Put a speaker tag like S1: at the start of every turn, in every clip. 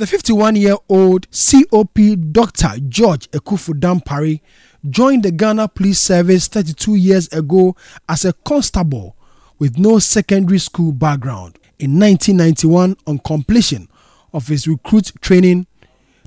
S1: The 51 year old COP Dr. George Ekufu Dampari joined the Ghana Police Service 32 years ago as a constable with no secondary school background. In 1991, on completion of his recruit training,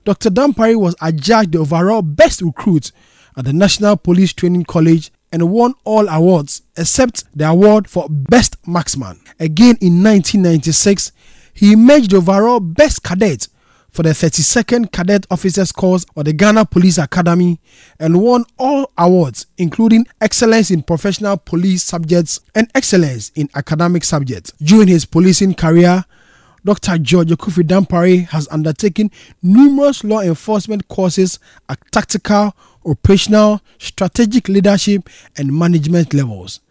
S1: Dr. Dampari was adjudged the overall best recruit at the National Police Training College and won all awards except the award for Best Marksman. Again in 1996, he emerged the overall best cadet for the 32nd Cadet Officers Course of the Ghana Police Academy and won all awards, including Excellence in Professional Police Subjects and Excellence in Academic Subjects. During his policing career, Dr. George Kufi Dampari has undertaken numerous law enforcement courses at tactical, operational, strategic leadership, and management levels.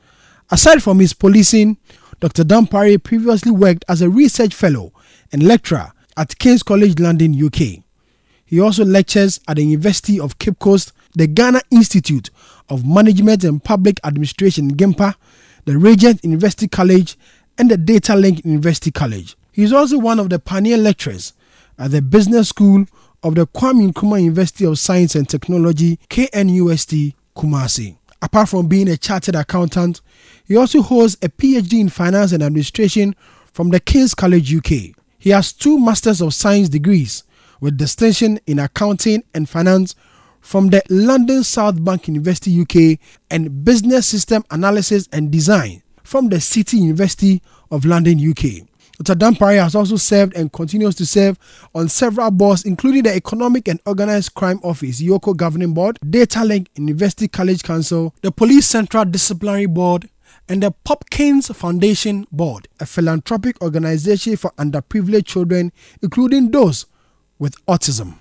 S1: Aside from his policing, Dr. Dampari previously worked as a research fellow and lecturer at King's College London, UK. He also lectures at the University of Cape Coast, the Ghana Institute of Management and Public Administration, GEMPA, the Regent University College, and the Data Link University College. He is also one of the pioneer lecturers at the Business School of the Kwame Nkrumah University of Science and Technology, KNUST, Kumasi. Apart from being a chartered accountant, he also holds a PhD in finance and administration from the King's College UK. He has two Masters of Science degrees with distinction in accounting and finance from the London South Bank University UK and business system analysis and design from the City University of London UK. Dr. Dampari has also served and continues to serve on several boards, including the Economic and Organized Crime Office, Yoko Governing Board, Data Link University College Council, the Police Central Disciplinary Board, and the Popkins Foundation Board, a philanthropic organization for underprivileged children, including those with autism.